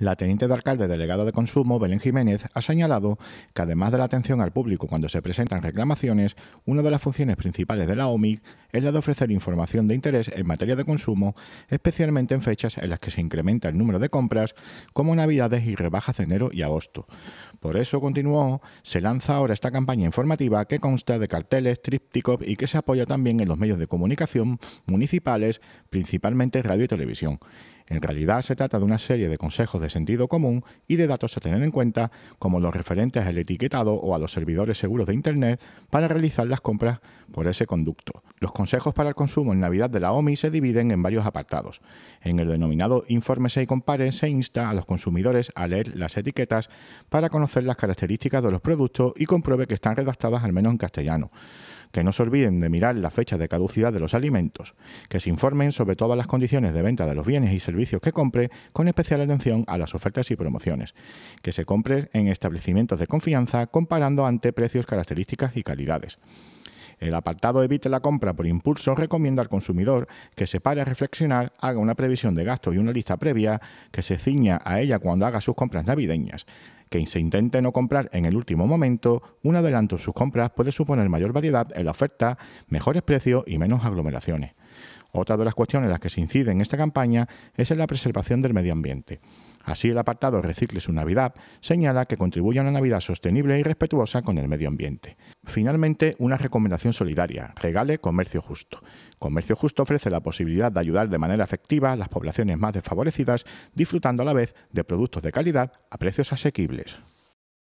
La teniente de alcalde delegada de Consumo, Belén Jiménez, ha señalado que además de la atención al público cuando se presentan reclamaciones, una de las funciones principales de la OMIC es la de ofrecer información de interés en materia de consumo, especialmente en fechas en las que se incrementa el número de compras, como Navidades y rebajas de enero y agosto. Por eso, continuó, se lanza ahora esta campaña informativa que consta de carteles, trípticos y que se apoya también en los medios de comunicación municipales, principalmente radio y televisión. En realidad se trata de una serie de consejos de sentido común y de datos a tener en cuenta, como los referentes al etiquetado o a los servidores seguros de Internet, para realizar las compras por ese conducto. Los consejos para el consumo en Navidad de la OMI se dividen en varios apartados. En el denominado Informe y Compare se insta a los consumidores a leer las etiquetas para conocer las características de los productos y compruebe que están redactadas al menos en castellano. Que no se olviden de mirar la fecha de caducidad de los alimentos. Que se informen sobre todas las condiciones de venta de los bienes y servicios que compre, con especial atención a las ofertas y promociones. Que se compre en establecimientos de confianza comparando ante precios, características y calidades. El apartado Evite la compra por impulso recomienda al consumidor que se pare a reflexionar, haga una previsión de gastos y una lista previa, que se ciña a ella cuando haga sus compras navideñas que se intente no comprar en el último momento, un adelanto en sus compras puede suponer mayor variedad en la oferta, mejores precios y menos aglomeraciones. Otra de las cuestiones en las que se incide en esta campaña es en la preservación del medio ambiente. Así el apartado Recicle su Navidad señala que contribuye a una Navidad sostenible y respetuosa con el medio ambiente. Finalmente, una recomendación solidaria, regale comercio justo. Comercio justo ofrece la posibilidad de ayudar de manera efectiva a las poblaciones más desfavorecidas, disfrutando a la vez de productos de calidad a precios asequibles.